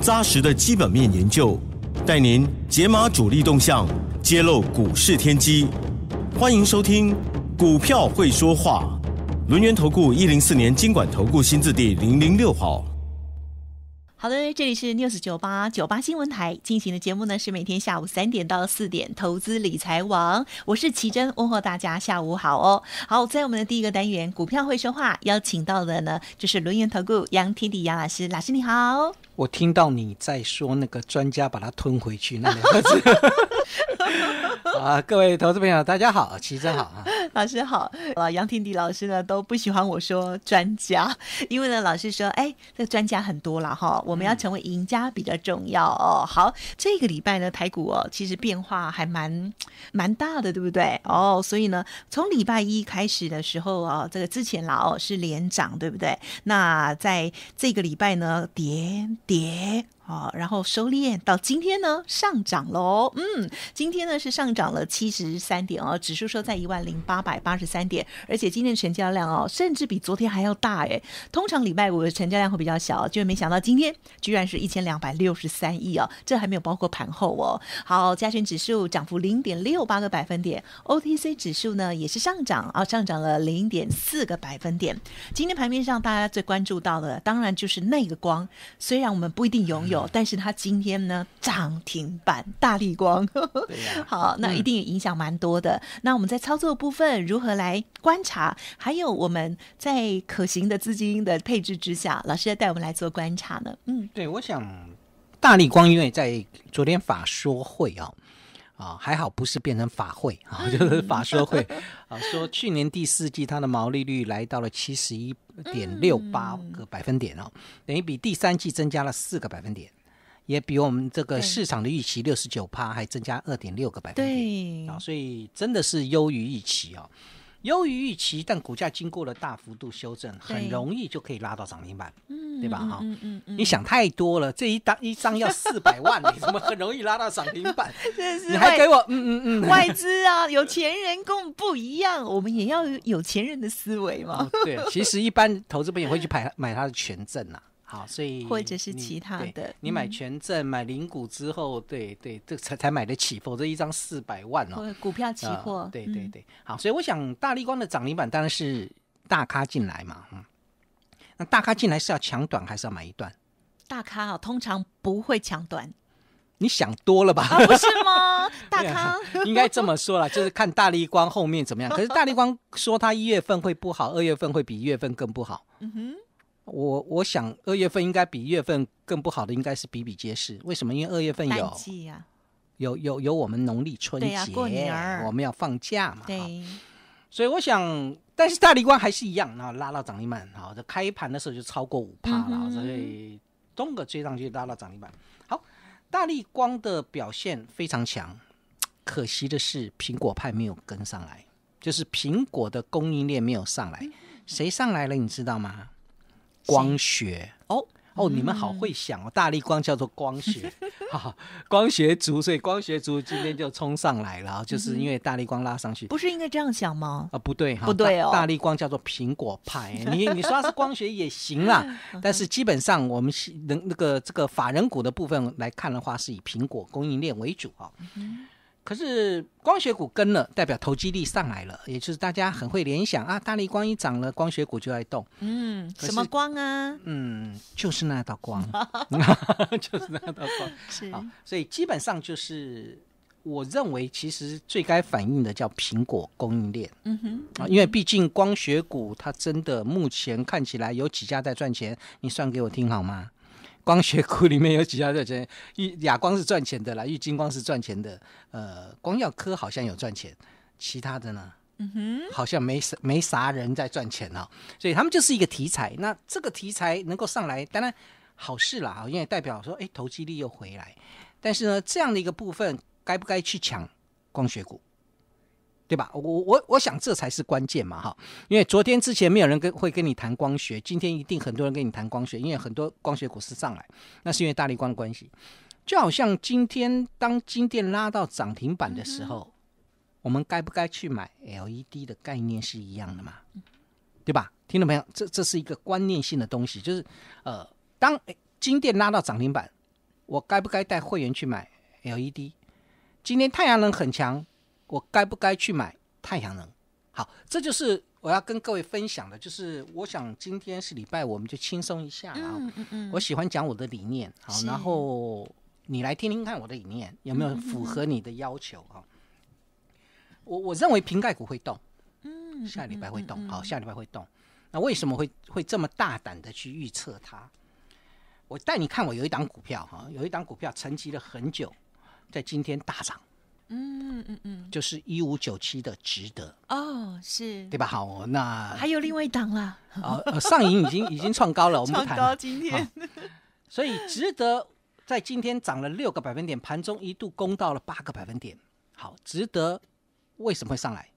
扎实的基本面研究，带您解码主力动向，揭露股市天机。欢迎收听《股票会说话》。轮源投顾一零四年经管投顾新字第零零六号。好的，这里是 news 九八九八新闻台进行的节目呢，是每天下午三点到四点《投资理财王》，我是奇珍，问候大家下午好哦。好，在我们的第一个单元《股票会说话》，邀请到的呢就是轮源投顾杨天迪杨老师，老师你好。我听到你在说那个专家把它吞回去那个字。啊，各位投资朋友大家好，齐真好啊，老师好啊，杨廷迪老师呢都不喜欢我说专家，因为呢老师说哎，这个专家很多了哈，我们要成为赢家比较重要哦。好，这个礼拜呢台股哦其实变化还蛮蛮大的，对不对？哦，所以呢从礼拜一开始的时候啊，这个之前老是连涨，对不对？那在这个礼拜呢跌。蝶哦，然后收敛到今天呢，上涨喽。嗯，今天呢是上涨了七十三点哦，指数收在一万零八百八十三点，而且今天成交量哦，甚至比昨天还要大哎。通常礼拜五的成交量会比较小，就没想到今天居然是一千两百六十三亿哦，这还没有包括盘后哦。好，加权指数涨幅零点六八个百分点，OTC 指数呢也是上涨啊，上涨了零点四个百分点。今天盘面上大家最关注到的，当然就是那个光，虽然我们不一定拥有。但是它今天呢涨停板，大力光，好，那一定影响蛮多的。那我们在操作部分如何来观察？还有我们在可行的资金的配置之下，老师要带我们来做观察呢？嗯，对，我想大力光因为在昨天法说会啊。啊，还好不是变成法会 啊，就是法说会 啊，说去年第四季它的毛利率来到了七十一点六八个百分点哦，等于比第三季增加了四个百分点，也比我们这个市场的预期六十九趴还增加二点六个百分点，对，所以真的是优于预期哦。优于预期，但股价经过了大幅度修正，很容易就可以拉到涨停板，对吧？哈，你想太多了，这一单一张要四百万，怎么很容易拉到涨停板？你还给我，嗯嗯嗯，外资啊，有钱人跟我们不一样，我们也要有钱人的思维嘛。对，其实一般投资朋友会去买买它的权证呐。好，所以或者是其他的，你买权证、买零股之后，对对，这才才买得起，否则一张四百万哦。股票期货，对对对。好，所以我想，大力光的涨停板当然是大咖进来嘛，嗯。那大咖进来是要抢短还是要买一段？大咖啊，通常不会抢短。你想多了吧？不是吗？大咖应该这么说啦，就是看大力光后面怎么样。可是大力光说他一月份会不好，二月份会比一月份更不好。嗯哼。我我想二月份应该比一月份更不好的应该是比比皆是，为什么？因为二月份有有有有我们农历春节，我们要放假嘛，对。所以我想，但是大力光还是一样，然后拉到涨停板，好，这开盘的时候就超过五趴了，所以东哥追上去拉到涨停板。好，大力光的表现非常强，可惜的是苹果派没有跟上来，就是苹果的供应链没有上来，谁上来了你知道吗？光学哦哦，你们好会想哦，大力光叫做光学，哈，光学族，所以光学族今天就冲上来了，就是因为大力光拉上去，不是应该这样想吗？啊，不对哈，不对哦，大力光叫做苹果派，你你说是光学也行啦，但是基本上我们能那个这个法人股的部分来看的话，是以苹果供应链为主啊。可是光学股跟了，代表投机力上来了，也就是大家很会联想啊，大力光一涨了，光学股就爱动。嗯，什么光啊？嗯，就是那道光，就是那道光。是，所以基本上就是我认为，其实最该反映的叫苹果供应链。嗯哼，啊，因为毕竟光学股它真的目前看起来有几家在赚钱，你算给我听好吗？光学股里面有几家赚钱，玉哑光是赚钱的啦，玉金光是赚钱的，呃，光耀科好像有赚钱，其他的呢，嗯哼，好像没啥没啥人在赚钱了，所以他们就是一个题材。那这个题材能够上来，当然好事啦，因为代表说，哎，投机力又回来。但是呢，这样的一个部分，该不该去抢光学股？对吧？我我我想这才是关键嘛，哈！因为昨天之前没有人跟会跟你谈光学，今天一定很多人跟你谈光学，因为很多光学股是上来，那是因为大力光的关系。就好像今天当金店拉到涨停板的时候，我们该不该去买 LED 的概念是一样的嘛？对吧，听众朋友，这这是一个观念性的东西，就是呃，当金店拉到涨停板，我该不该带会员去买 LED？今天太阳能很强。我该不该去买太阳能？好，这就是我要跟各位分享的。就是我想今天是礼拜，我们就轻松一下啊。嗯嗯嗯。我喜欢讲我的理念，好，然后你来听听看我的理念有没有符合你的要求啊？我我认为瓶盖股会动，嗯，下礼拜会动，好，下礼拜会动。那为什么会会这么大胆的去预测它？我带你看，我有一档股票哈，有一档股票沉积了很久，在今天大涨。嗯嗯嗯，就是一五九七的值得哦，是对吧？好，那还有另外一档了。哦，上影已经已经创高了，我们谈。创高今天，所以值得在今天涨了六个百分点，盘中一度攻到了八个百分点。好，值得为什么会上来？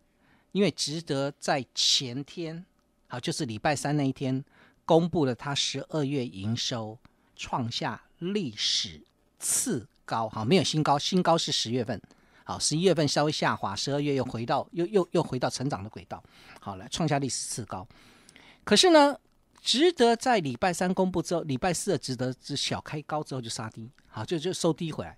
因为值得在前天，好，就是礼拜三那一天公布了他十二月营收创下历史次高，好，没有新高，新高是十月份。好，十一月份稍微下滑，十二月又回到又又又回到成长的轨道。好了，创下历史次高。可是呢，值得在礼拜三公布之后，礼拜四值得是小开高之后就杀低，好就就收低回来。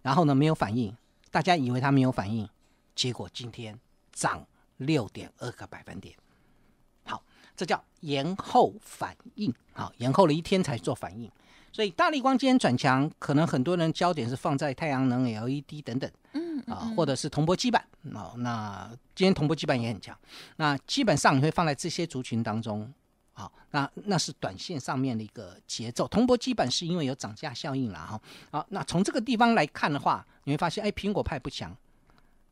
然后呢，没有反应，大家以为它没有反应，结果今天涨六点二个百分点。好，这叫延后反应。好，延后了一天才做反应。所以大力光今天转强，可能很多人焦点是放在太阳能、LED 等等，嗯啊，或者是铜箔基板，哦。那今天铜箔基板也很强，那基本上你会放在这些族群当中，好，那那是短线上面的一个节奏。铜箔基板是因为有涨价效应了哈，好，那从这个地方来看的话，你会发现，哎，苹果派不强，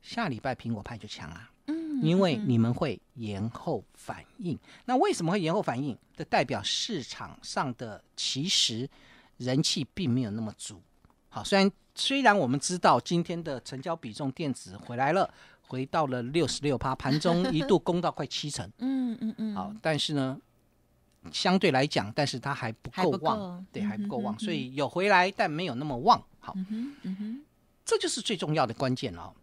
下礼拜苹果派就强啊。嗯，因为你们会延后反应。那为什么会延后反应？的代表市场上的其实。人气并没有那么足，好，虽然虽然我们知道今天的成交比重电子回来了，回到了六十六趴，盘中 一度攻到快七成，嗯嗯嗯，好，但是呢，相对来讲，但是它还不够旺，对，还不够旺，所以有回来，但没有那么旺，好，嗯哼，嗯哼，这就是最重要的关键哦。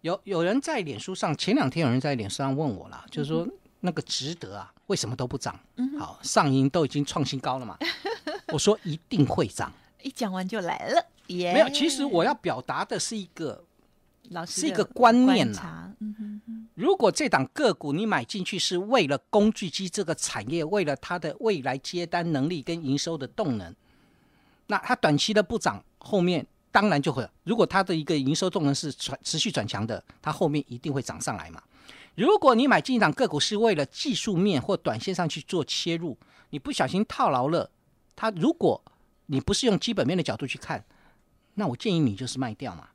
有有人在脸书上，前两天有人在脸书上问我了，就是说。那个值得啊？为什么都不涨？好，上银都已经创新高了嘛。我说一定会涨，一讲完就来了耶。没有，其实我要表达的是一个老师是一个观念啦。嗯如果这档个股你买进去是为了工具机这个产业，为了它的未来接单能力跟营收的动能，那它短期的不涨，后面当然就会。如果它的一个营收动能是转持续转强的，它后面一定会涨上来嘛。如果你买进场个股是为了技术面或短线上去做切入，你不小心套牢了，他如果你不是用基本面的角度去看，那我建议你就是卖掉嘛。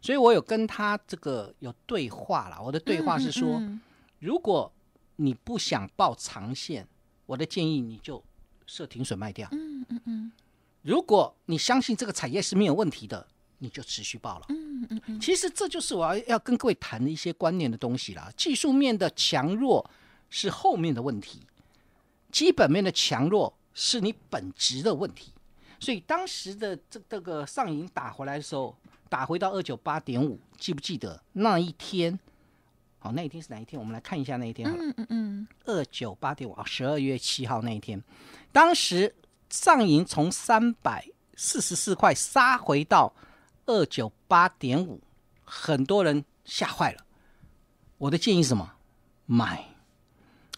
所以我有跟他这个有对话了，我的对话是说，如果你不想报长线，我的建议你就设停损卖掉。嗯嗯嗯，如果你相信这个产业是没有问题的。你就持续爆了，嗯嗯嗯，其实这就是我要要跟各位谈的一些观念的东西啦。技术面的强弱是后面的问题，基本面的强弱是你本质的问题。所以当时的这这个上影打回来的时候，打回到二九八点五，记不记得那一天？好，那一天是哪一天？我们来看一下那一天。嗯嗯嗯，二九八点五啊，十二月七号那一天，当时上影从三百四十四块杀回到。二九八点五，很多人吓坏了。我的建议是什么？买！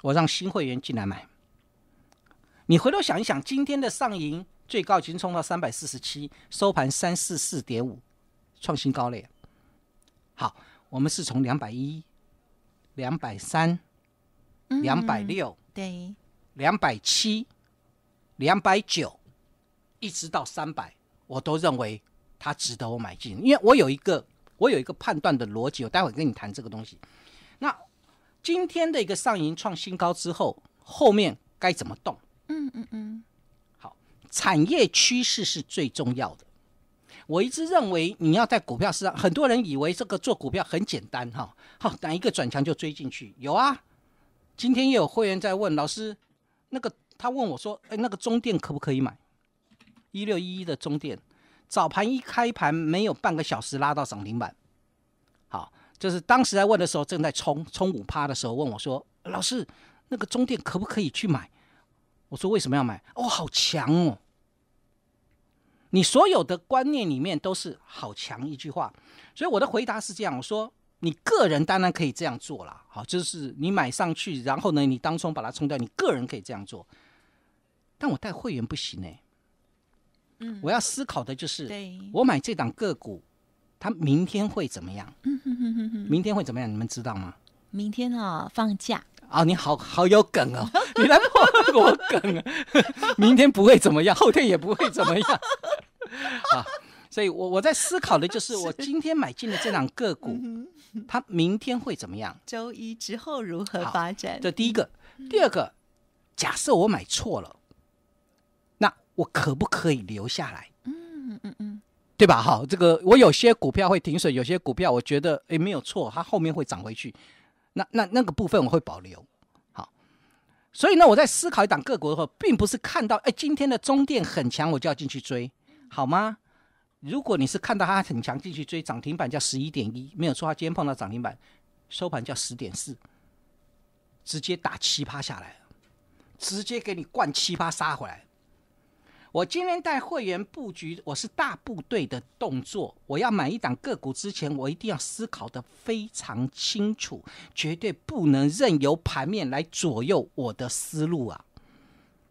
我让新会员进来买。你回头想一想，今天的上银最高已经冲到三百四十七，收盘三四四点五，创新高了。好，我们是从两百一、两百三、两百六，对，两百七、两百九，一直到三百，我都认为。它值得我买进，因为我有一个我有一个判断的逻辑，我待会跟你谈这个东西。那今天的一个上银创新高之后，后面该怎么动？嗯嗯嗯。好，产业趋势是最重要的。我一直认为你要在股票市场，很多人以为这个做股票很简单哈。好，哪一个转强就追进去？有啊，今天也有会员在问老师，那个他问我说，哎，那个中电可不可以买？一六一一的中电。早盘一开盘没有半个小时拉到涨停板，好，就是当时在问的时候正在冲冲五趴的时候问我说：“老师，那个中电可不可以去买？”我说：“为什么要买？哦，好强哦！你所有的观念里面都是好强一句话。”所以我的回答是这样：我说你个人当然可以这样做了，好，就是你买上去，然后呢，你当冲把它冲掉，你个人可以这样做，但我带会员不行呢。我要思考的就是，我买这档个股，它明天会怎么样？明天会怎么样？你们知道吗？明天哦，放假啊！你好好有梗哦，你来破我梗啊！明天不会怎么样，后天也不会怎么样。啊，所以，我我在思考的就是，我今天买进了这档个股，它明天会怎么样？周一之后如何发展？这第一个，第二个，假设我买错了。我可不可以留下来？嗯嗯嗯，对吧？好，这个我有些股票会停损，有些股票我觉得诶没有错，它后面会涨回去。那那那个部分我会保留。好，所以呢，我在思考一档各国的话，并不是看到哎今天的中电很强，我就要进去追，好吗？如果你是看到它很强进去追，涨停板叫十一点一，没有错，它今天碰到涨停板收盘叫十点四，直接打七趴下来，直接给你灌七趴杀回来。我今天带会员布局，我是大部队的动作。我要买一档个股之前，我一定要思考的非常清楚，绝对不能任由盘面来左右我的思路啊！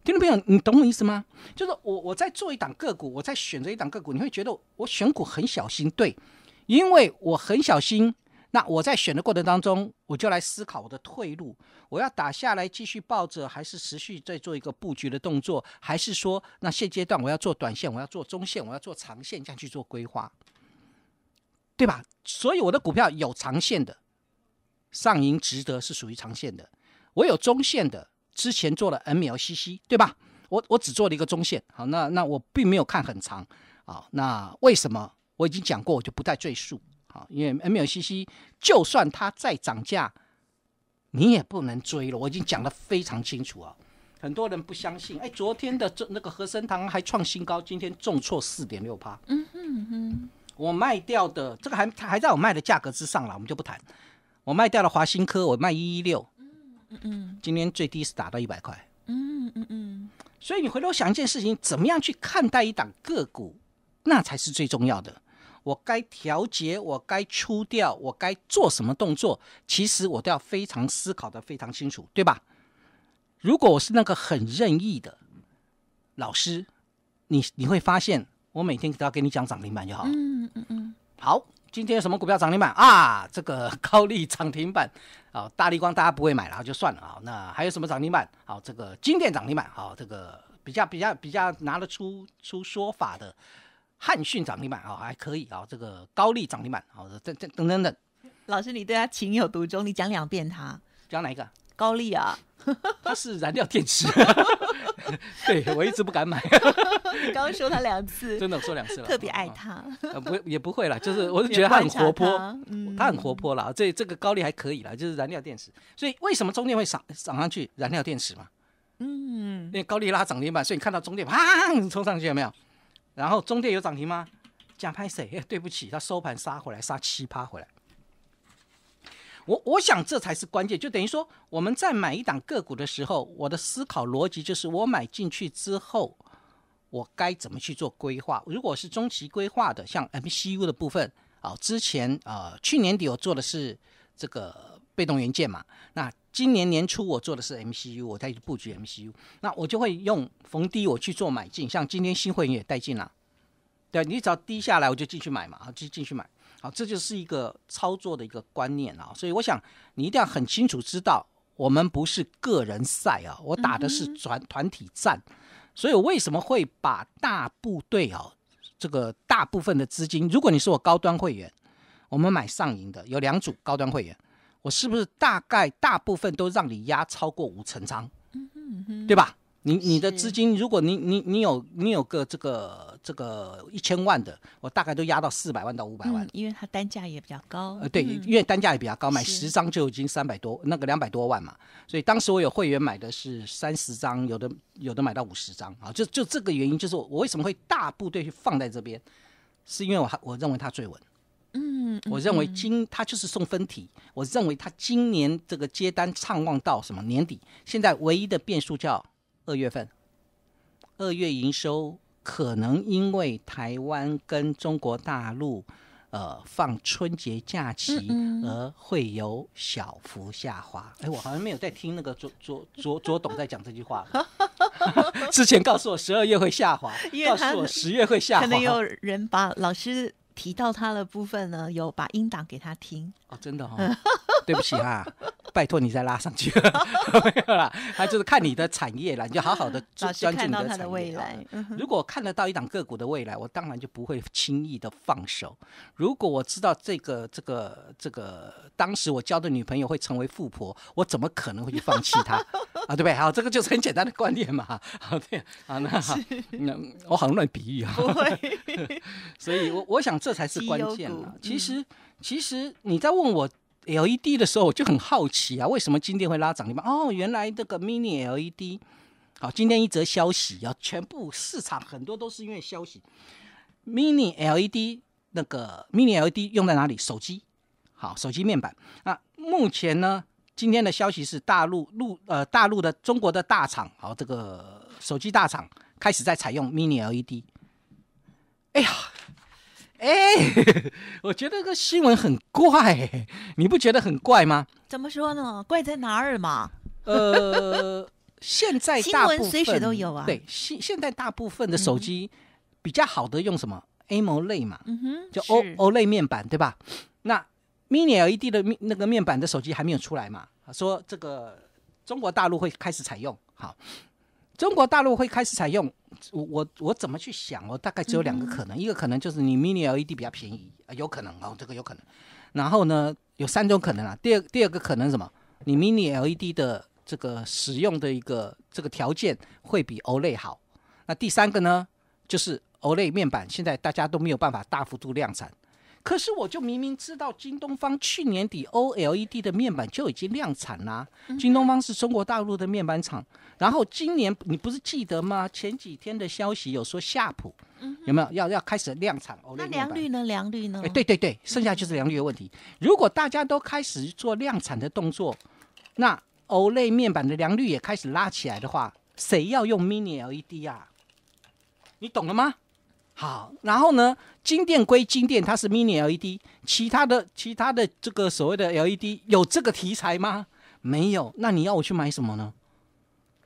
听众朋友，你懂我意思吗？就是我，我在做一档个股，我在选择一档个股，你会觉得我选股很小心，对，因为我很小心。那我在选的过程当中，我就来思考我的退路，我要打下来继续抱着，还是持续在做一个布局的动作，还是说，那现阶段我要做短线，我要做中线，我要做长线，这样去做规划，对吧？所以我的股票有长线的，上银值得是属于长线的，我有中线的，之前做了 M L C C，对吧？我我只做了一个中线，好，那那我并没有看很长啊，那为什么？我已经讲过，我就不再赘述。好，因为 M L C C 就算它再涨价，你也不能追了。我已经讲的非常清楚啊，很多人不相信。哎，昨天的这那个和生堂还创新高，今天重挫四点六趴。嗯嗯嗯，我卖掉的这个还还在我卖的价格之上了，我们就不谈。我卖掉了华新科，我卖一一六。嗯嗯嗯，今天最低是打到一百块。嗯嗯嗯，所以你回头想一件事情，怎么样去看待一档个股，那才是最重要的。我该调节，我该出掉，我该做什么动作？其实我都要非常思考的非常清楚，对吧？如果我是那个很任意的老师，你你会发现，我每天都要给你讲涨停板就好。嗯嗯嗯好，今天有什么股票涨停板啊？这个 高利涨停板啊，大力光大家不会买了就算了啊。那还有什么涨停板？好，这个金电涨停板好，这个比较比较比较拿得出出说法的。汉讯涨停板啊，还可以啊。这个高丽涨停板啊，这这等等等。老师，你对他情有独钟，你讲两遍他。讲哪一个？高丽啊，它 是燃料电池。对我一直不敢买。你刚说他两次，真的说两次了。特别爱他。不，也不会啦，就是我是觉得他很活泼，他很活泼啦。这这个高丽还可以啦，就是燃料电池。所以为什么中电会涨涨上去？燃料电池嘛。嗯。因为高丽拉涨停板，所以你看到中电砰冲上去了没有？然后中电有涨停吗？假拍谁？对不起，他收盘杀回来，杀七趴回来。我我想这才是关键，就等于说我们在买一档个股的时候，我的思考逻辑就是我买进去之后，我该怎么去做规划？如果是中期规划的，像 MCU 的部分，啊，之前啊，去年底我做的是这个被动元件嘛，那。今年年初我做的是 MCU，我在布局 MCU，那我就会用逢低我去做买进，像今天新会员也带进了，对吧？你只要低下来我就进去买嘛啊，就进去买，好，这就是一个操作的一个观念啊。所以我想你一定要很清楚知道，我们不是个人赛啊，我打的是团团体战。所以我为什么会把大部队啊，这个大部分的资金，如果你是我高端会员，我们买上赢的有两组高端会员。我是不是大概大部分都让你压超过五成张，对吧？你你的资金，如果你你你有你有个这个这个一千万的，我大概都压到四百万到五百万，因为它单价也比较高。呃，对，因为单价也比较高，买十张就已经三百多，那个两百多万嘛。所以当时我有会员买的是三十张，有的有的买到五十张啊。就就这个原因，就是我为什么会大部队去放在这边，是因为我我认为它最稳。嗯，我认为今他就是送分题。我认为他今年这个接单畅旺到什么年底？现在唯一的变数叫二月份，二月营收可能因为台湾跟中国大陆呃放春节假期而会有小幅下滑。哎，我好像没有在听那个左卓卓卓董在讲这句话。之前告诉我十二月会下滑，告诉我十月会下滑。可能有人把老师。提到他的部分呢，有把音档给他听哦，真的哦，对不起啊。拜托你再拉上去，没有啦。他就是看你的产业了，你就好好的专注你的产业。如果看得到一档个股的未来，我当然就不会轻易的放手。如果我知道这个这个这个，当时我交的女朋友会成为富婆，我怎么可能会去放弃她 啊？对不对？好，这个就是很简单的观念嘛。好，对，好，那那我好乱比喻啊。不会，所以我我想这才是关键了。其实其实你在问我。LED 的时候我就很好奇啊，为什么今天会拉涨？停板？哦，原来这个 Mini LED，好，今天一则消息啊，全部市场很多都是因为消息。Mini LED 那个 Mini LED 用在哪里？手机，好，手机面板。那目前呢，今天的消息是大陆陆呃大陆的中国的大厂，好这个手机大厂开始在采用 Mini LED。哎呀！哎，我觉得这个新闻很怪，你不觉得很怪吗？怎么说呢？怪在哪儿嘛？呃，现在新闻随时都有啊。对，现现在大部分的手机比较好的用什么 AMOLED 嘛，就 O OLED 面板对吧？那 Mini LED 的那个面板的手机还没有出来嘛？说这个中国大陆会开始采用，好。中国大陆会开始采用，我我我怎么去想？我大概只有两个可能，一个可能就是你 mini LED 比较便宜，有可能哦，这个有可能。然后呢，有三种可能啊。第二第二个可能是什么？你 mini LED 的这个使用的一个这个条件会比 OLED 好。那第三个呢，就是 OLED 面板现在大家都没有办法大幅度量产。可是我就明明知道，京东方去年底 OLED 的面板就已经量产了。京东方是中国大陆的面板厂，然后今年你不是记得吗？前几天的消息有说夏普有没有要要开始量产 OLED 那良率呢？良率呢？哎，对对对，剩下就是良率的问题。如果大家都开始做量产的动作，那 OLED 面板的良率也开始拉起来的话，谁要用 Mini LED 啊？你懂了吗？好，然后呢？金店归金店，它是 Mini LED，其他的其他的这个所谓的 LED 有这个题材吗？没有。那你要我去买什么呢？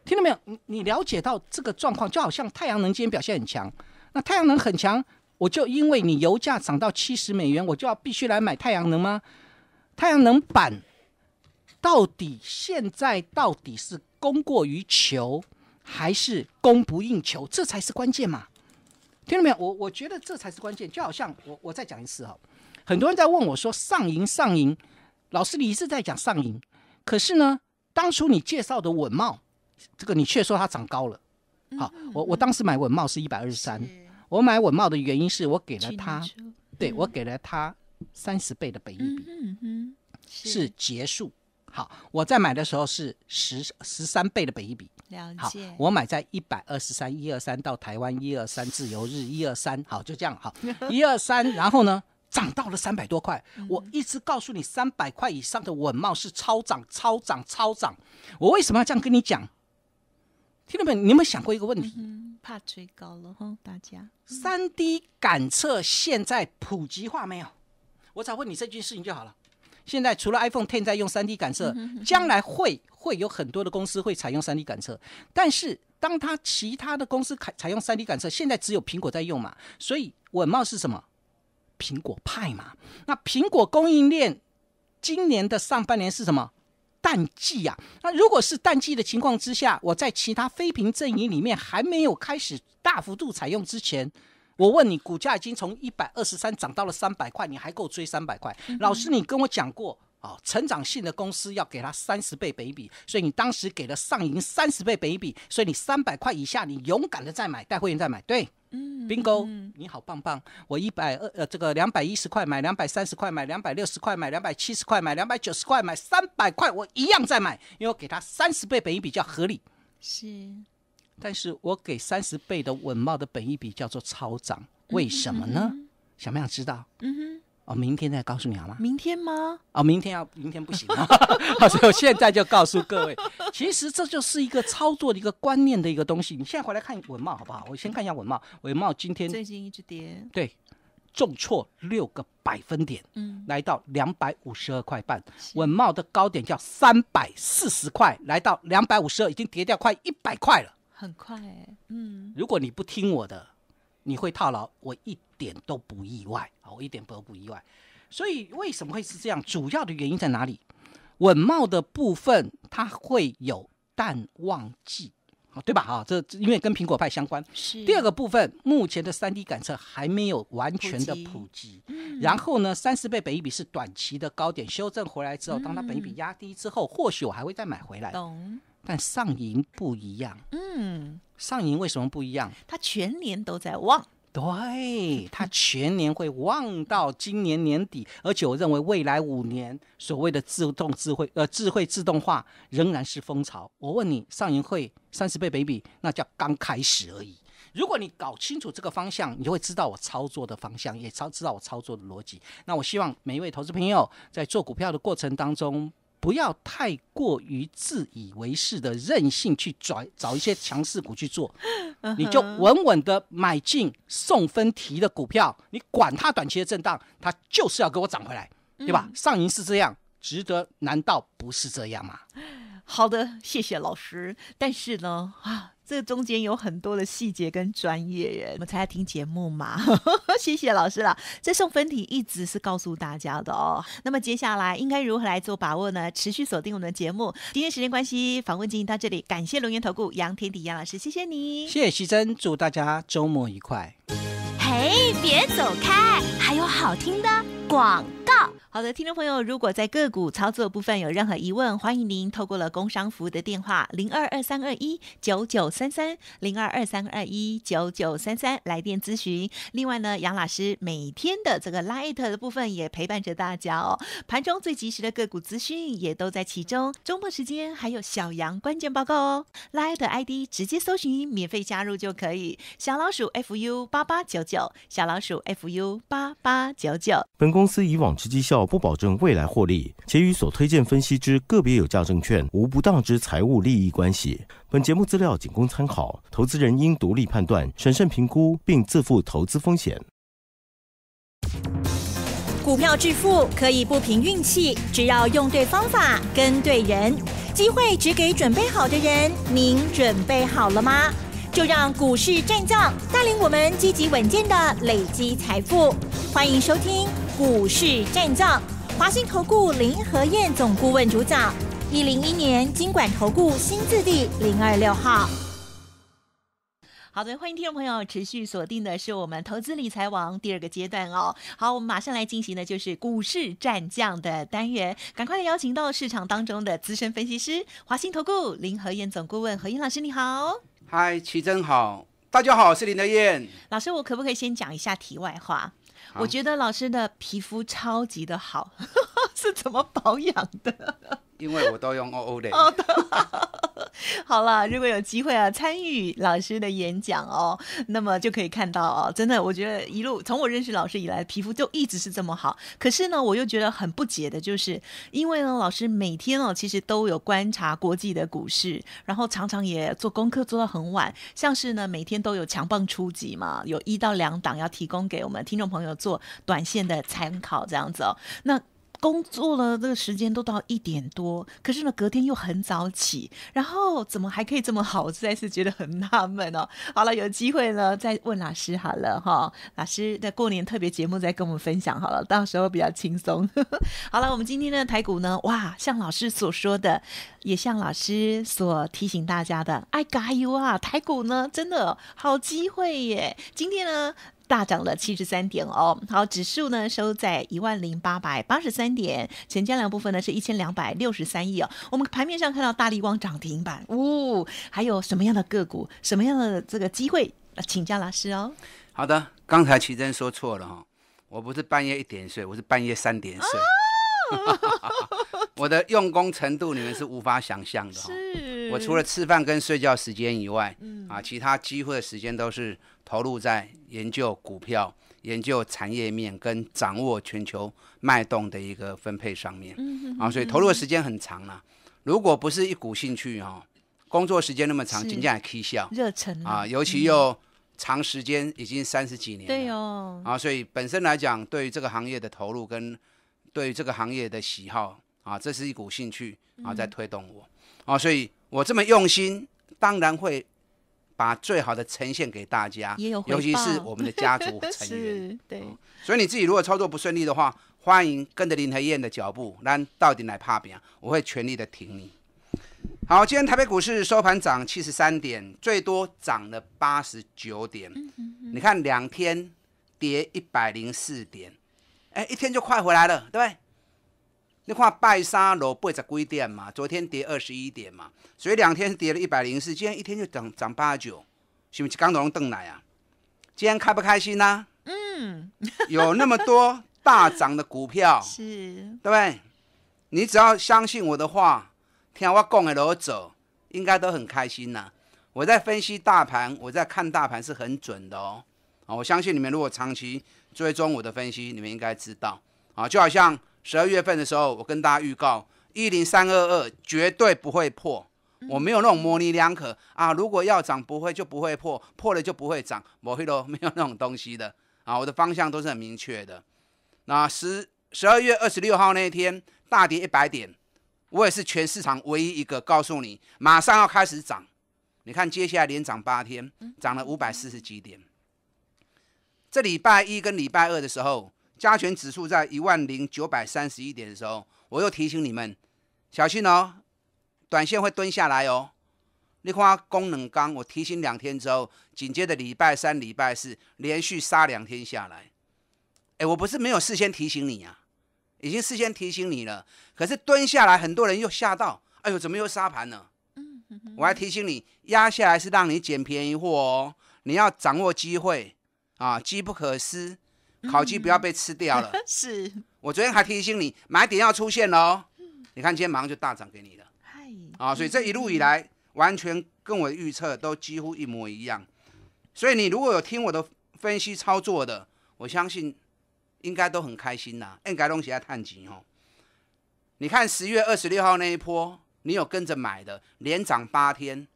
听到没有？你你了解到这个状况，就好像太阳能今天表现很强，那太阳能很强，我就因为你油价涨到七十美元，我就要必须来买太阳能吗？太阳能板到底现在到底是供过于求还是供不应求？这才是关键嘛。听到没有？我我觉得这才是关键，就好像我我再讲一次哈，很多人在问我说上银上银，老师你一直在讲上银，可是呢，当初你介绍的稳茂，这个你却说它涨高了，好，我我当时买稳茂是一百二十三，我买稳茂的原因是我给了他，对我给了他三十倍的本益是结束。好，我在买的时候是十十三倍的本一比。了解，我买在一百二十三一二三到台湾一二三自由日一二三，好就这样，好一二三，然后呢涨到了三百多块。我一直告诉你，三百块以上的稳帽是超涨、超涨、超涨。我为什么要这样跟你讲？听到没你有没有想过一个问题？怕追高了哈，大家三 D 感测现在普及化没有？我只要问你这件事情就好了。现在除了 iPhone Ten 在用三 D 感测，将来会会有很多的公司会采用三 D 感测。但是，当它其他的公司采采用三 D 感测，现在只有苹果在用嘛？所以稳茂是什么？苹果派嘛？那苹果供应链今年的上半年是什么淡季呀？那如果是淡季的情况之下，我在其他非屏阵营里面还没有开始大幅度采用之前。我问你，股价已经从一百二十三涨到了三百块，你还够追三百块？老师，你跟我讲过啊，成长性的公司要给它三十倍倍比，所以你当时给了上银三十倍倍比，所以你三百块以下，你勇敢的再买，带会员再买，对，嗯，bingo，你好棒棒，我一百二呃这个两百一十块买两百三十块买两百六十块买两百七十块买两百九十块买三百块，我一样再买，因为我给它三十倍倍比较合理，是。但是我给三十倍的稳茂的本益比叫做超涨，为什么呢？想不想知道？嗯哼，哦，明天再告诉你好吗？明天吗？哦，明天要明天不行啊！所以我现在就告诉各位，其实这就是一个操作的一个观念的一个东西。你现在回来看稳茂好不好？我先看一下稳茂，稳茂今天最近一直跌，对，重挫六个百分点，嗯，来到两百五十二块半。稳茂的高点叫三百四十块，来到两百五十二，已经跌掉快一百块了。很快哎，嗯，如果你不听我的，你会套牢，我一点都不意外啊，我一点都不意外。所以为什么会是这样？主要的原因在哪里？稳茂的部分它会有淡旺季，啊，对吧？啊，这因为跟苹果派相关。是。第二个部分，目前的三 D 感测还没有完全的普及。然后呢，三十倍本一比是短期的高点修正回来之后，当它本一比压低之后，或许我还会再买回来。懂。但上银不一样，嗯，上银为什么不一样？它全年都在旺，对，它全年会旺到今年年底。而且我认为未来五年所谓的自动智慧，呃，智慧自动化仍然是风潮。我问你，上银会三十倍 baby，那叫刚开始而已。如果你搞清楚这个方向，你就会知道我操作的方向，也操知道我操作的逻辑。那我希望每一位投资朋友在做股票的过程当中。不要太过于自以为是的任性去转找一些强势股去做，你就稳稳的买进送分题的股票，你管它短期的震荡，它就是要给我涨回来，对吧？上银是这样，值得难道不是这样吗？好的，谢谢老师。但是呢，啊，这中间有很多的细节跟专业耶，我们才来听节目嘛。谢谢老师啦，这送分题一直是告诉大家的哦。那么接下来应该如何来做把握呢？持续锁定我们的节目。今天时间关系，访问进行到这里，感谢龙源投顾杨天迪杨老师，谢谢你。谢谢徐珍，祝大家周末愉快。嘿，别走开，还有好听的广告。好的，听众朋友，如果在个股操作部分有任何疑问，欢迎您透过了工商服务的电话零二二三二一九九三三零二二三二一九九三三来电咨询。另外呢，杨老师每天的这个 l i t 的部分也陪伴着大家哦，盘中最及时的个股资讯也都在其中。周末时间还有小杨关键报告哦 l i t ID 直接搜寻免费加入就可以。小老鼠 FU 八八九九，小老鼠 FU 八八九九。本公司以往之绩效。不保证未来获利，且与所推荐分析之个别有价证券无不当之财务利益关系。本节目资料仅供参考，投资人应独立判断、审慎评估，并自负投资风险。股票致富可以不凭运气，只要用对方法、跟对人，机会只给准备好的人。您准备好了吗？就让股市战将带领我们积极稳健的累积财富。欢迎收听。股市战将，华兴投顾林和燕总顾问主讲，一零一年金管投顾新字第零二六号。好的，欢迎听众朋友持续锁定的是我们投资理财网第二个阶段哦。好，我们马上来进行的就是股市战将的单元，赶快邀请到市场当中的资深分析师华兴投顾林和燕总顾问何燕老师，你好。嗨，奇徐真好，大家好，我是林和燕老师。我可不可以先讲一下题外话？我觉得老师的皮肤超级的好，是怎么保养的？因为我都用 O O 的。好了，如果有机会啊参与老师的演讲哦，那么就可以看到哦，真的，我觉得一路从我认识老师以来，皮肤就一直是这么好。可是呢，我又觉得很不解的，就是因为呢，老师每天哦，其实都有观察国际的股市，然后常常也做功课做到很晚，像是呢每天都有强棒初级嘛，有一到两档要提供给我们听众朋友做短线的参考这样子哦。那工作了个时间都到一点多，可是呢，隔天又很早起，然后怎么还可以这么好？我实在是觉得很纳闷哦。好了，有机会呢再问老师好了哈。老师在过年特别节目再跟我们分享好了，到时候比较轻松。好了，我们今天的台股呢，哇，像老师所说的，也像老师所提醒大家的，哎 o u 啊，台股呢真的好机会耶。今天呢。大涨了七十三点哦，好，指数呢收在一万零八百八十三点，成交量部分呢是一千两百六十三亿哦。我们盘面上看到大力光涨停板哦，还有什么样的个股，什么样的这个机会，请教老师哦。好的，刚才奇珍说错了哈，我不是半夜一点睡，我是半夜三点睡，我的用功程度你们是无法想象的哈。我除了吃饭跟睡觉时间以外，啊，其他几乎的时间都是。投入在研究股票、研究产业面跟掌握全球脉动的一个分配上面，啊，所以投入的时间很长了。如果不是一股兴趣哈，工作时间那么长，精力还吃笑热忱啊，尤其又长时间已经三十几年，对哦，啊，所以本身来讲，对于这个行业的投入跟对于这个行业的喜好啊，这是一股兴趣啊，在推动我啊，所以我这么用心，当然会。把最好的呈现给大家，尤其是我们的家族 成员。对，所以你自己如果操作不顺利的话，欢迎跟着林和燕的脚步，来到底来怕别我会全力的挺你。好，今天台北股市收盘涨七十三点，最多涨了八十九点。你看两天跌一百零四点，哎，一天就快回来了，对不对？你看，拜三落八十几点嘛？昨天跌二十一点嘛，所以两天跌了一百零四。今天一天就涨涨八九，是不是？刚从邓奶啊？今天开不开心呢？嗯，有那么多大涨的股票，是，对不对？你只要相信我的话，听我讲的路走，应该都很开心呐。我在分析大盘，我在看大盘是很准的哦。啊，我相信你们如果长期追踪我的分析，你们应该知道啊，就好像。十二月份的时候，我跟大家预告，一零三二二绝对不会破。我没有那种模棱两可啊，如果要涨不会就不会破，破了就不会涨，我会咯，没有那种东西的啊。我的方向都是很明确的。那十十二月二十六号那一天大跌一百点，我也是全市场唯一一个告诉你马上要开始涨。你看接下来连涨八天，涨了五百四十几点。这礼拜一跟礼拜二的时候。加权指数在一万零九百三十一点的时候，我又提醒你们小心哦，短线会蹲下来哦。你看功能刚，我提醒两天之后，紧接着礼拜三、礼拜四连续杀两天下来。哎，我不是没有事先提醒你呀，已经事先提醒你了。可是蹲下来，很多人又吓到，哎呦，怎么又杀盘呢？我还提醒你，压下来是让你捡便宜货哦，你要掌握机会啊，机不可失。烤鸡不要被吃掉了，是我昨天还提醒你买点要出现喽，你看今天马上就大涨给你了，嗨，啊，所以这一路以来完全跟我预测都几乎一模一样，所以你如果有听我的分析操作的，我相信应该都很开心呐。应该东西要探机哦，你看十月二十六号那一波，你有跟着买的，连涨八天，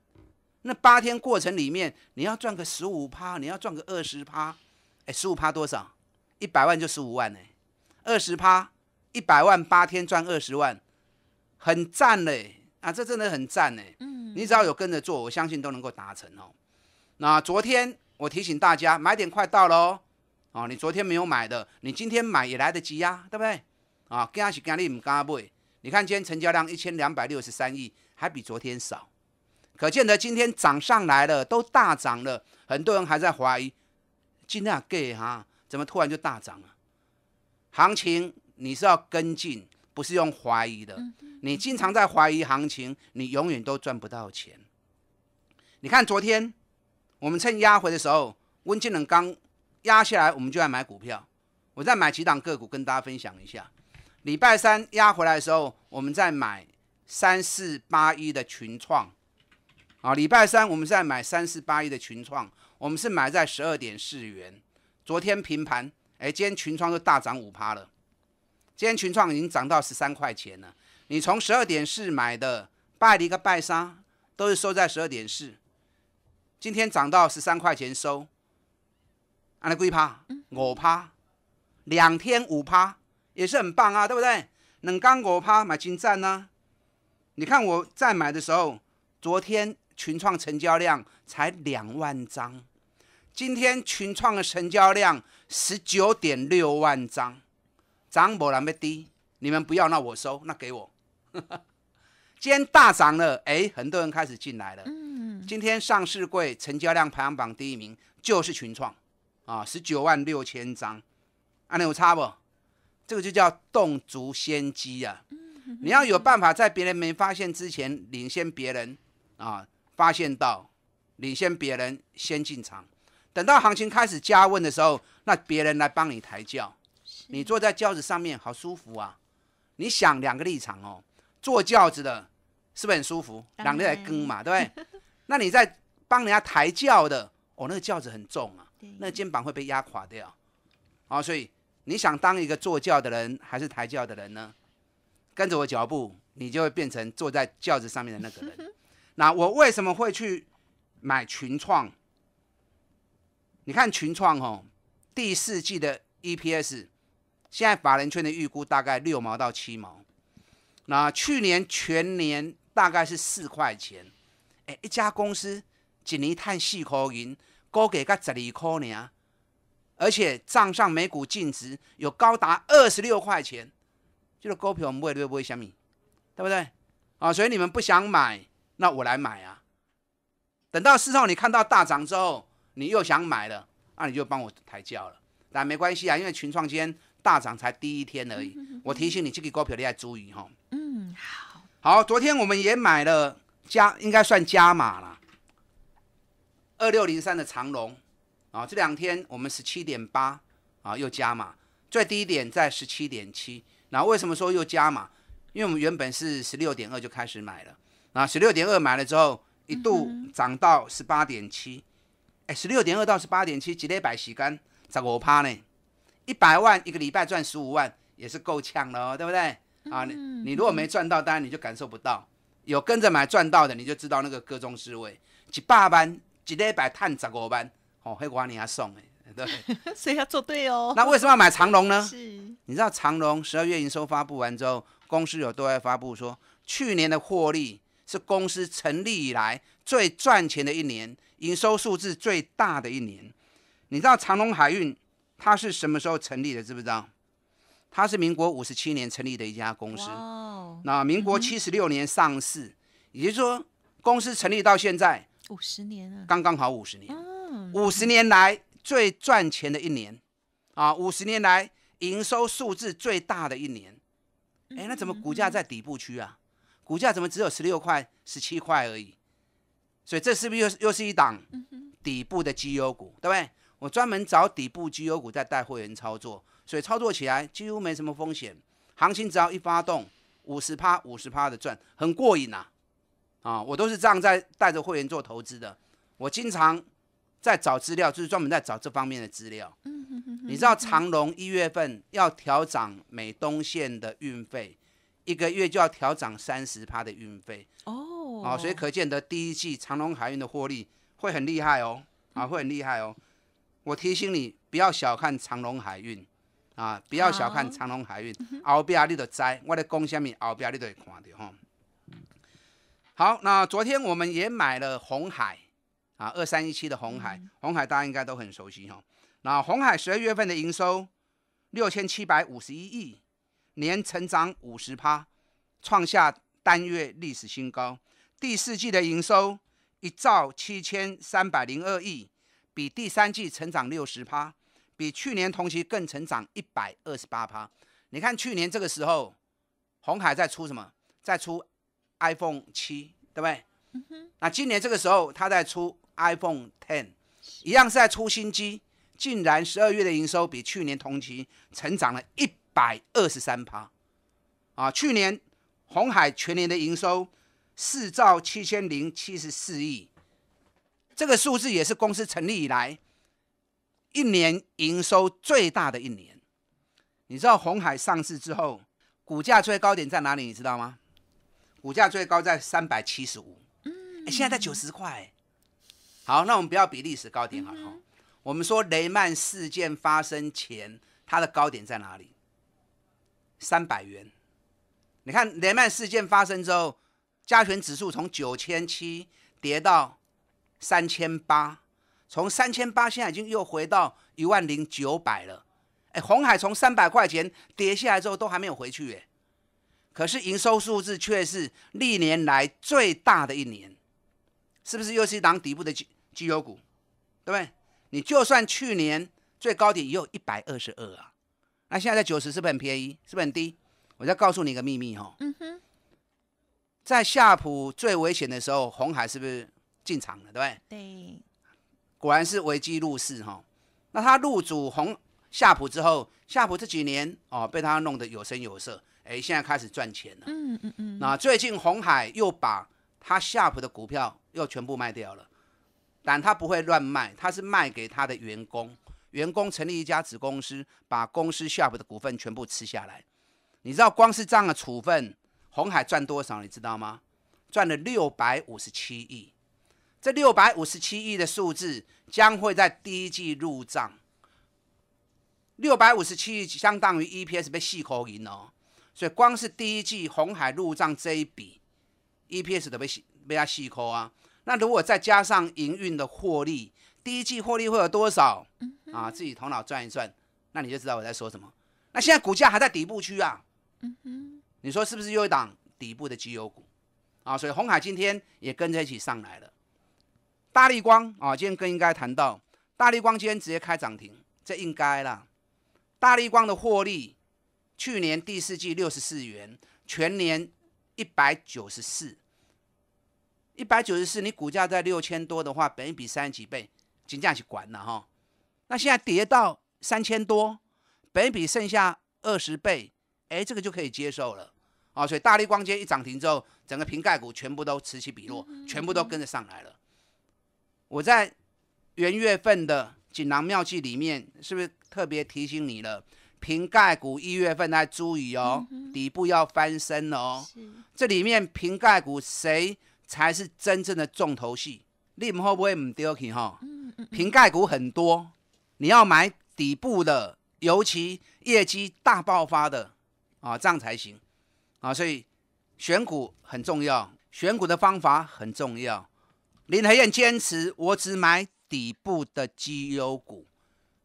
那八天过程里面你要赚个十五趴，你要赚个二十趴，哎，十五趴多少？一百万就十五万呢，二十趴，一百万八天赚二十万，很赞嘞！啊，这真的很赞嘞！嗯，你只要有跟着做，我相信都能够达成哦。那昨天我提醒大家，买点快到喽！哦，你昨天没有买的，你今天买也来得及呀，对不对？啊，今是今唔敢买，你看今天成交量一千两百六十三亿，还比昨天少，可见得今天涨上来了，都大涨了。很多人还在怀疑，今天给哈？怎么突然就大涨啊？行情你是要跟进，不是用怀疑的。你经常在怀疑行情，你永远都赚不到钱。你看昨天我们趁压回的时候，温金能刚压下来，我们就来买股票。我再买几档个股跟大家分享一下。礼拜三压回来的时候，我们再买三四八一的群创。啊，礼拜三我们在买三四八一的群创，我们是买在十二点四元。昨天平盘，哎，今天群创都大涨五趴了。今天群创已经涨到十三块钱了。你从十二点四买的，拜了一个拜三，都是收在十二点四。今天涨到十三块钱收，按了几趴？五趴，两天五趴，也是很棒啊，对不对？能刚五趴买金赞呢？你看我在买的时候，昨天群创成交量才两万张。今天群创的成交量十九点六万张，涨不那么低。你们不要那我收，那给我。今天大涨了，哎，很多人开始进来了。今天上市柜成交量排行榜第一名就是群创啊，十九万六千张，啊，你有差不？这个就叫动足先机啊！你要有办法在别人没发现之前领先别人啊，发现到领先别人先进场。等到行情开始加温的时候，那别人来帮你抬轿，你坐在轿子上面好舒服啊！你想两个立场哦，坐轿子的是不是很舒服？两个来跟嘛，对不对？那你在帮人家抬轿的，哦，那个轿子很重啊，那肩膀会被压垮掉啊！所以你想当一个坐轿的人还是抬轿的人呢？跟着我脚步，你就会变成坐在轿子上面的那个人。那我为什么会去买群创？你看群创哦，第四季的 EPS 现在法人圈的预估大概六毛到七毛，那去年全年大概是四块钱。哎，一家公司仅年叹四块银，高给它十二块呢，而且账上每股净值有高达二十六块钱，就是股票我们不会不会想买，对不对？啊，所以你们不想买，那我来买啊。等到四号你看到大涨之后。你又想买了，那你就帮我抬轿了，但没关系啊，因为群创今天大涨才第一天而已。我提醒你，这个股票要注意哈。嗯，好。好，昨天我们也买了加，应该算加码了。二六零三的长龙啊，这两天我们十七点八啊又加码，最低点在十七点七。然后为什么说又加码？因为我们原本是十六点二就开始买了，啊，十六点二买了之后一度涨到十八点七。十六点二到十八点七，几内百洗干十五趴呢？一百万一个礼拜赚十五万，也是够呛了，对不对？啊，你如果没赚到，当然你就感受不到；有跟着买赚到的，你就知道那个各中滋味。几百班几内百探十五班，哦，黑娃，你还送哎，对。所以要做对哦。那为什么要买长隆呢？是，你知道长隆十二月营收发布完之后，公司有对外发布说，去年的获利是公司成立以来最赚钱的一年。营收数字最大的一年，你知道长隆海运它是什么时候成立的？知不知道？它是民国五十七年成立的一家公司。哦。那民国七十六年上市，也就是说公司成立到现在五十年了，刚刚好五十年。五十年来最赚钱的一年，啊，五十年来营收数字最大的一年。哎，那怎么股价在底部区啊？股价怎么只有十六块、十七块而已？所以这是不是又又是一档底部的绩优股，对不对？我专门找底部绩优股在带会员操作，所以操作起来几乎没什么风险。行情只要一发动，五十趴、五十趴的赚，很过瘾啊！啊，我都是这样在带着会员做投资的。我经常在找资料，就是专门在找这方面的资料。你知道长龙一月份要调涨美东线的运费，一个月就要调涨三十趴的运费。哦。啊，所以可见得第一季长隆海运的获利会很厉害哦，啊，会很厉害哦。我提醒你，不要小看长隆海运，啊，不要小看长隆海运。后边你都知，我在讲什么，后边你都会看到哈。好，那昨天我们也买了红海，啊，二三一七的红海，红海大家应该都很熟悉哦。那红海十二月份的营收六千七百五十一亿，年成长五十趴，创下单月历史新高。第四季的营收一兆七千三百零二亿，比第三季成长六十趴，比去年同期更成长一百二十八趴。你看去年这个时候，红海在出什么？在出 iPhone 七，对不对？那今年这个时候，他在出 iPhone Ten，一样是在出新机，竟然十二月的营收比去年同期成长了一百二十三趴。啊，去年红海全年的营收。四兆七千零七十四亿，这个数字也是公司成立以来一年营收最大的一年。你知道红海上市之后股价最高点在哪里？你知道吗？股价最高在三百七十五，嗯，现在在九十块。好，那我们不要比历史高点，好好？我们说雷曼事件发生前它的高点在哪里？三百元。你看雷曼事件发生之后。加权指数从九千七跌到三千八，从三千八现在已经又回到一万零九百了。哎，红海从三百块钱跌下来之后都还没有回去，哎，可是营收数字却是历年来最大的一年，是不是又是档底部的基基油股，对不对？你就算去年最高点也有一百二十二啊，那现在在九十是不是很便宜？是不是很低？我再告诉你一个秘密哈，嗯哼。在夏普最危险的时候，红海是不是进场了？对不对？对，果然是危机入市哈。那他入主红夏普之后，夏普这几年哦，被他弄得有声有色，哎，现在开始赚钱了。嗯嗯嗯。那最近红海又把他夏普的股票又全部卖掉了，但他不会乱卖，他是卖给他的员工，员工成立一家子公司，把公司夏普的股份全部吃下来。你知道，光是这样的处分。红海赚多少，你知道吗？赚了六百五十七亿，这六百五十七亿的数字将会在第一季入账。六百五十七亿相当于 E P S 被细扣赢哦，所以光是第一季红海入账这一笔 E P S 都被被它细扣啊。那如果再加上营运的获利，第一季获利会有多少？啊，自己头脑转一转，那你就知道我在说什么。那现在股价还在底部区啊。嗯哼。你说是不是又一档底部的绩优股啊？所以红海今天也跟着一起上来了。大立光啊，今天更应该谈到大立光，今天直接开涨停，这应该了。大立光的获利，去年第四季六十四元，全年一百九十四，一百九十四，你股价在六千多的话，本一比三十几倍，金价是管了哈。那现在跌到三千多，本比剩下二十倍。哎，这个就可以接受了啊！所以大力光街一涨停之后，整个瓶盖股全部都此起彼落，全部都跟着上来了。我在元月份的锦囊妙计里面，是不是特别提醒你了？瓶盖股一月份在注意哦，底部要翻身哦。这里面瓶盖股谁才是真正的重头戏？你们会不会唔丢弃哈？瓶盖股很多，你要买底部的，尤其业绩大爆发的。啊样才行啊，所以选股很重要，选股的方法很重要。林海燕坚持我只买底部的绩优股，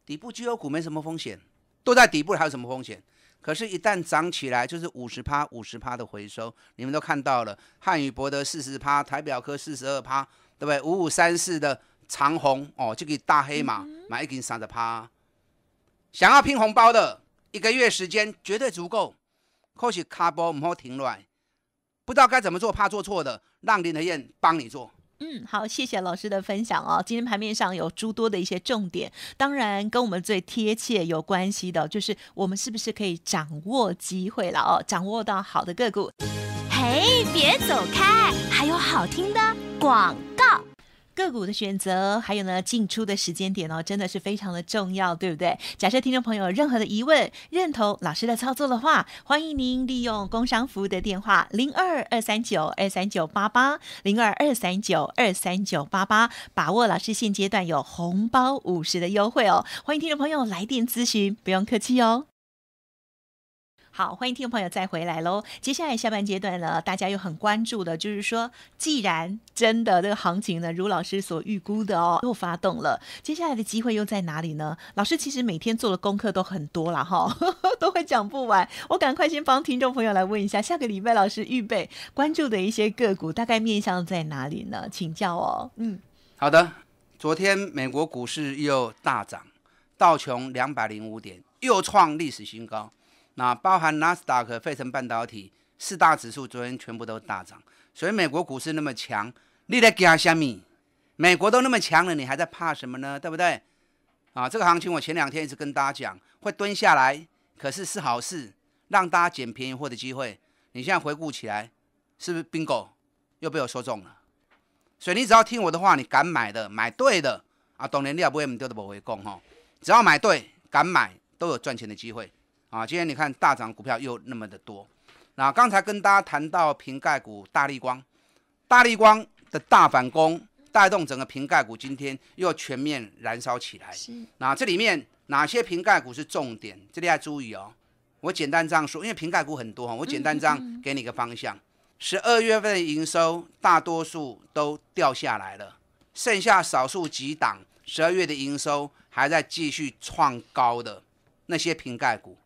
底部绩优股没什么风险，都在底部还有什么风险？可是，一旦涨起来就是五十趴、五十趴的回收，你们都看到了。汉语博德四十趴，台表科四十二趴，对不对？五五三四的长虹哦，就可大黑马买一根三的趴。想要拼红包的，一个月时间绝对足够。可许卡波唔好停落来，不知道该怎么做，怕做错的，让林德燕帮你做。嗯，好，谢谢老师的分享哦。今天盘面上有诸多的一些重点，当然跟我们最贴切有关系的就是我们是不是可以掌握机会了哦，掌握到好的个股。嘿，别走开，还有好听的广告。个股的选择，还有呢进出的时间点哦，真的是非常的重要，对不对？假设听众朋友任何的疑问，认同老师的操作的话，欢迎您利用工商服务的电话零二二三九二三九八八零二二三九二三九八八，把握老师现阶段有红包五十的优惠哦，欢迎听众朋友来电咨询，不用客气哦。好，欢迎听众朋友再回来喽。接下来下半阶段呢，大家又很关注的，就是说，既然真的这个行情呢，如老师所预估的哦，又发动了，接下来的机会又在哪里呢？老师其实每天做的功课都很多了哈，都会讲不完。我赶快先帮听众朋友来问一下，下个礼拜老师预备关注的一些个股，大概面向在哪里呢？请教哦。嗯，好的。昨天美国股市又大涨，道琼两百零五点，又创历史新高。那包含纳斯达克、费城半导体四大指数，昨天全部都大涨。所以美国股市那么强，你在干什么？美国都那么强了，你还在怕什么呢？对不对？啊，这个行情我前两天一直跟大家讲，会蹲下来，可是是好事，让大家捡便宜货的机会。你现在回顾起来，是不是 bingo？又被我说中了。所以你只要听我的话，你敢买的，买对的啊，懂年你也不会丢的不回供哈。只要买对、敢买，都有赚钱的机会。啊，今天你看大涨股票又那么的多，那刚才跟大家谈到瓶盖股，大力光，大力光的大反攻带动整个瓶盖股今天又全面燃烧起来。是，那这里面哪些瓶盖股是重点？这里要注意哦。我简单这样说，因为瓶盖股很多，我简单这样给你个方向：十二月份营收大多数都掉下来了，剩下少数几档十二月的营收还在继续创高的那些瓶盖股。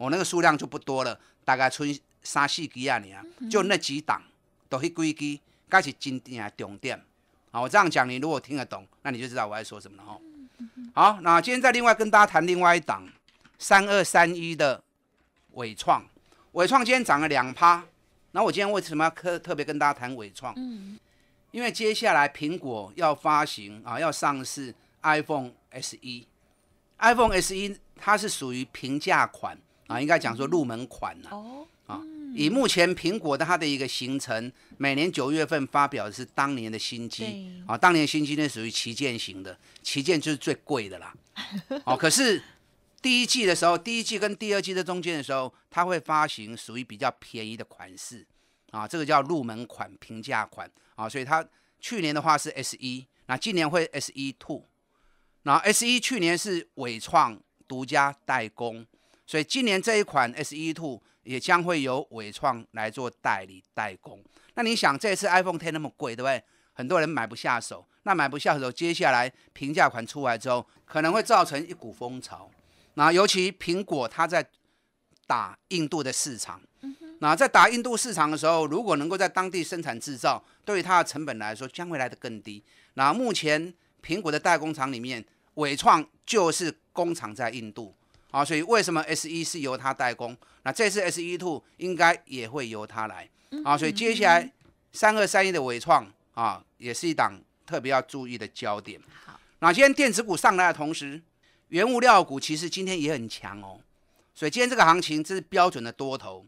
我那个数量就不多了，大概存三四支啊，你啊，就那几档都是贵机，该是今年的重点啊。我这样讲，你如果听得懂，那你就知道我在说什么了吼。好，那今天再另外跟大家谈另外一档三二三一的伟创，伟创今天涨了两趴。那我今天为什么要特特别跟大家谈伟创？嗯，因为接下来苹果要发行啊，要上市 iPhone S e i p h o n e S e 它是属于平价款。啊，应该讲说入门款了。哦，啊，以目前苹果的它的一个行程，每年九月份发表的是当年的新机。啊，当年新机那属于旗舰型的，旗舰就是最贵的啦。哦，可是第一季的时候，第一季跟第二季的中间的时候，它会发行属于比较便宜的款式。啊，这个叫入门款、平价款。啊，所以它去年的话是 S 一，那今年会 S 一 two。那 S 一去年是伟创独家代工。所以今年这一款 s w 2也将会由伟创来做代理代工。那你想，这次 iPhone 10那么贵，对不对？很多人买不下手。那买不下手，接下来平价款出来之后，可能会造成一股风潮。那尤其苹果它在打印度的市场，那在打印度市场的时候，如果能够在当地生产制造，对于它的成本来说，将会来得更低。那目前苹果的代工厂里面，伟创就是工厂在印度。啊，所以为什么 S 一是由它代工？那这次 S 一 two 应该也会由它来啊。所以接下来三二三一的伟创啊，也是一档特别要注意的焦点。好，那今天电子股上来的同时，原物料股其实今天也很强哦。所以今天这个行情，这是标准的多头。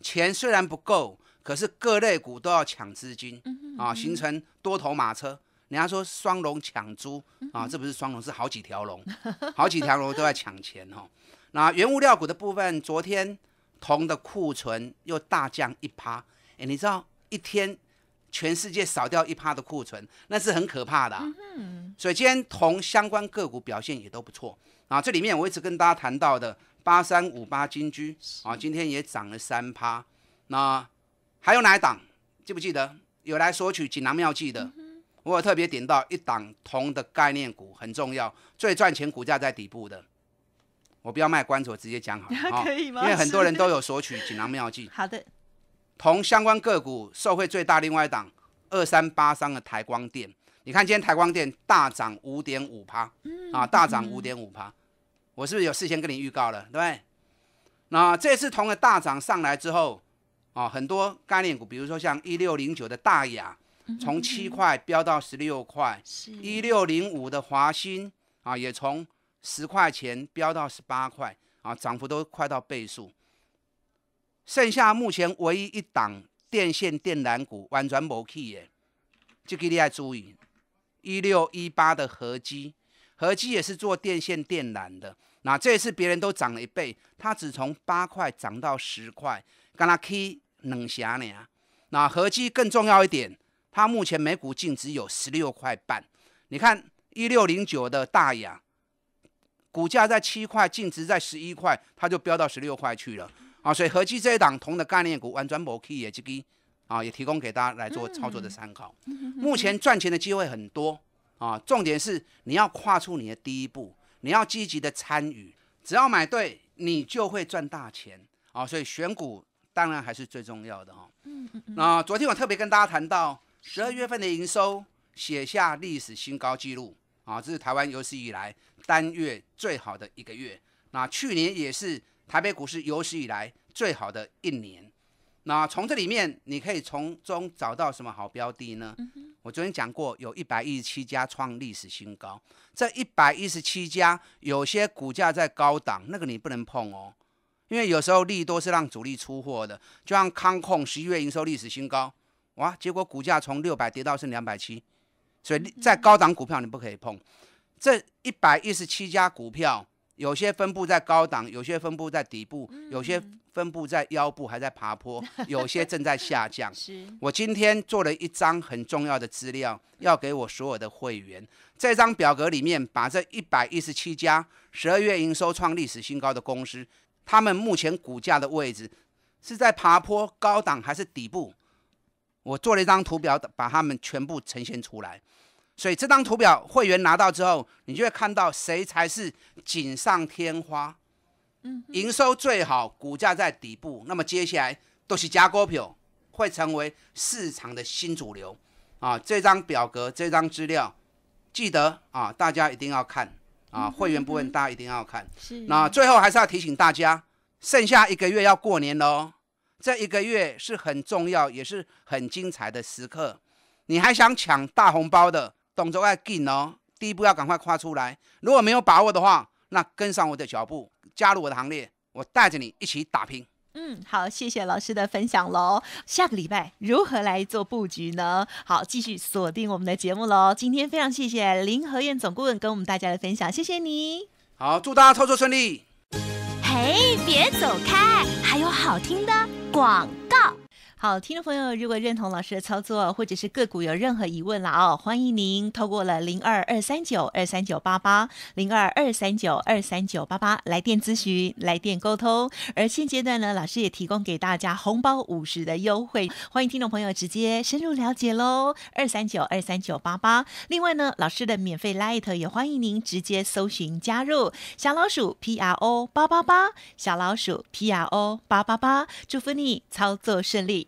钱虽然不够，可是各类股都要抢资金啊，形成多头马车。人家说双龙抢猪啊，这不是双龙，是好几条龙，好几条龙都在抢钱哦。那原物料股的部分，昨天铜的库存又大降一趴，哎，你知道一天全世界少掉一趴的库存，那是很可怕的。嗯，所以今天铜相关个股表现也都不错啊。这里面我一直跟大家谈到的八三五八金居啊，今天也涨了三趴。那还有哪一档记不记得有来索取锦囊妙计的？我有特别点到一档铜的概念股很重要，最赚钱股价在底部的，我不要卖关子，我直接讲好了 可以吗？因为很多人都有索取锦囊妙计。好的，铜相关个股受惠最大，另外一档二三八三的台光电，你看今天台光电大涨五点五趴，啊，大涨五点五趴，我是不是有事先跟你预告了，对对？那这次铜的大涨上来之后，啊，很多概念股，比如说像一六零九的大雅。从七块飙到十六块，一六零五的华新啊，也从十块钱飙到十八块啊，涨幅都快到倍数。剩下目前唯一一档电线电缆股完全没去耶，这个你要注意，一六一八的合基，合基也是做电线电缆的。那这次别人都涨了一倍，它只从八块涨到十块，敢那起两成呢。那合基更重要一点。它目前每股净值有十六块半，你看一六零九的大雅，股价在七块，净值在十一块，它就飙到十六块去了啊！所以合计这一档同的概念股，完全某 k 也去给啊，也提供给大家来做操作的参考。目前赚钱的机会很多啊，重点是你要跨出你的第一步，你要积极的参与，只要买对，你就会赚大钱啊！所以选股当然还是最重要的哦。嗯嗯嗯。昨天我特别跟大家谈到。十二月份的营收写下历史新高纪录啊！这是台湾有史以来单月最好的一个月。那去年也是台北股市有史以来最好的一年。那从这里面，你可以从中找到什么好标的呢？我昨天讲过，有一百一十七家创历史新高。这一百一十七家，有些股价在高档，那个你不能碰哦，因为有时候利多是让主力出货的。就像康控，十一月营收历史新高。哇！结果股价从六百跌到剩两百七，所以在高档股票你不可以碰。这一百一十七家股票，有些分布在高档，有些分布在底部，有些分布在腰部还在爬坡，有些正在下降。我今天做了一张很重要的资料，要给我所有的会员。这张表格里面把这一百一十七家十二月营收创历史新高的公司，他们目前股价的位置是在爬坡高档还是底部？我做了一张图表，把它们全部呈现出来。所以这张图表会员拿到之后，你就会看到谁才是锦上添花，嗯，营收最好，股价在底部，那么接下来都是加股票会成为市场的新主流啊！这张表格、这张资料，记得啊，大家一定要看啊！会员部分大家一定要看。是。那最后还是要提醒大家，剩下一个月要过年喽。这一个月是很重要，也是很精彩的时刻。你还想抢大红包的，动作要紧哦！第一步要赶快跨出来。如果没有把握的话，那跟上我的脚步，加入我的行列，我带着你一起打拼。嗯，好，谢谢老师的分享喽。下个礼拜如何来做布局呢？好，继续锁定我们的节目喽。今天非常谢谢林和燕总顾问跟我们大家的分享，谢谢你。好，祝大家操作顺利。嘿，别走开，还有好听的。广告。好，听众朋友，如果认同老师的操作，或者是个股有任何疑问了哦，欢迎您通过了零二二三九二三九八八零二二三九二三九八八来电咨询、来电沟通。而现阶段呢，老师也提供给大家红包五十的优惠，欢迎听众朋友直接深入了解喽。二三九二三九八八，另外呢，老师的免费 Light 也欢迎您直接搜寻加入小老鼠 P R O 八八八，小老鼠 P R O 八八八，祝福你操作顺利。